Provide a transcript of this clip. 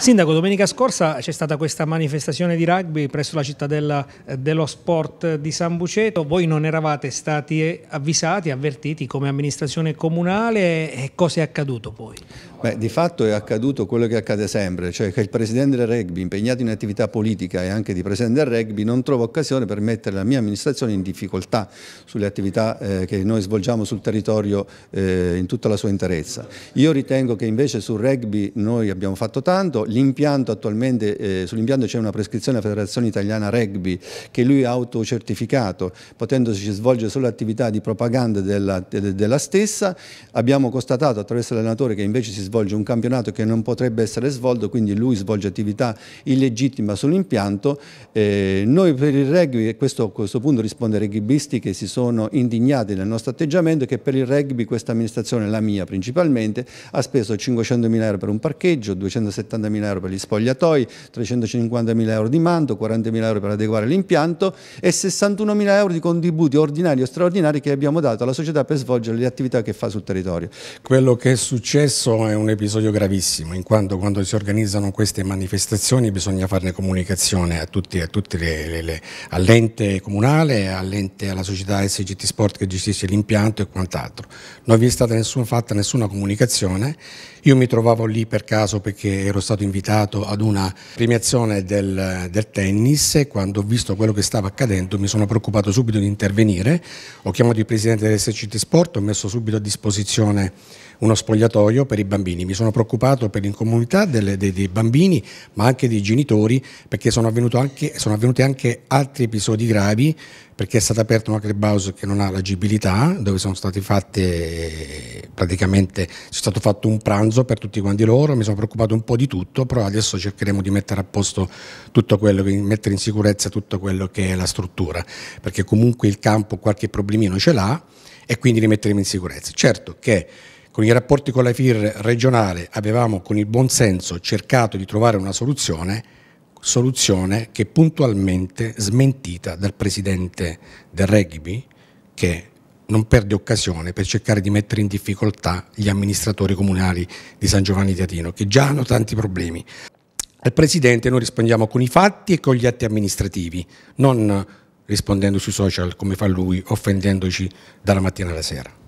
Sindaco, domenica scorsa c'è stata questa manifestazione di rugby presso la cittadella eh, dello sport di San Buceto. Voi non eravate stati eh, avvisati, avvertiti come amministrazione comunale e cosa è accaduto poi? Beh, di fatto è accaduto quello che accade sempre, cioè che il presidente del rugby impegnato in attività politica e anche di presidente del rugby non trova occasione per mettere la mia amministrazione in difficoltà sulle attività eh, che noi svolgiamo sul territorio eh, in tutta la sua interezza. Io ritengo che invece sul rugby noi abbiamo fatto tanto, l'impianto attualmente, eh, sull'impianto c'è una prescrizione della Federazione Italiana Rugby che lui ha autocertificato, potendosi svolgere solo attività di propaganda della, de, della stessa. Abbiamo constatato attraverso l'allenatore che invece si svolge un campionato che non potrebbe essere svolto, quindi lui svolge attività illegittima sull'impianto. Eh, noi per il rugby, e questo, a questo punto risponde ai rugbyisti che si sono indignati nel nostro atteggiamento, che per il rugby questa amministrazione, la mia principalmente, ha speso 500.000 euro per un parcheggio, 270.000 euro per gli spogliatoi, 350.000 euro di manto, 40.000 euro per adeguare l'impianto e 61.000 euro di contributi ordinari o straordinari che abbiamo dato alla società per svolgere le attività che fa sul territorio. Quello che è successo è un episodio gravissimo, in quanto quando si organizzano queste manifestazioni bisogna farne comunicazione a tutti, a tutti all'ente comunale, all'ente, alla società SGT Sport che gestisce l'impianto e quant'altro. Non vi è stata nessuna, fatta nessuna comunicazione, io mi trovavo lì per caso perché ero stato in invitato ad una premiazione del, del tennis e quando ho visto quello che stava accadendo mi sono preoccupato subito di intervenire, ho chiamato il presidente dell'SCT Sport, ho messo subito a disposizione uno spogliatoio per i bambini. Mi sono preoccupato per l'incomunità dei, dei, bambini, ma anche dei genitori, perché sono, anche, sono, avvenuti anche altri episodi gravi, perché è stata aperta una clubhouse che non ha l'agibilità, dove sono state fatte praticamente c'è stato fatto un pranzo per tutti quanti loro, mi sono preoccupato un po' di tutto, però adesso cercheremo di mettere a posto tutto quello, mettere in sicurezza tutto quello che è la struttura, perché comunque il campo qualche problemino ce l'ha e quindi li metteremo in sicurezza. Certo che con i rapporti con la FIR regionale avevamo con il buon senso cercato di trovare una soluzione, soluzione che puntualmente smentita dal presidente del rugby che non perde occasione per cercare di mettere in difficoltà gli amministratori comunali di San Giovanni di Atino, che già hanno tanti problemi. Al Presidente noi rispondiamo con i fatti e con gli atti amministrativi, non rispondendo sui social come fa lui, offendendoci dalla mattina alla sera.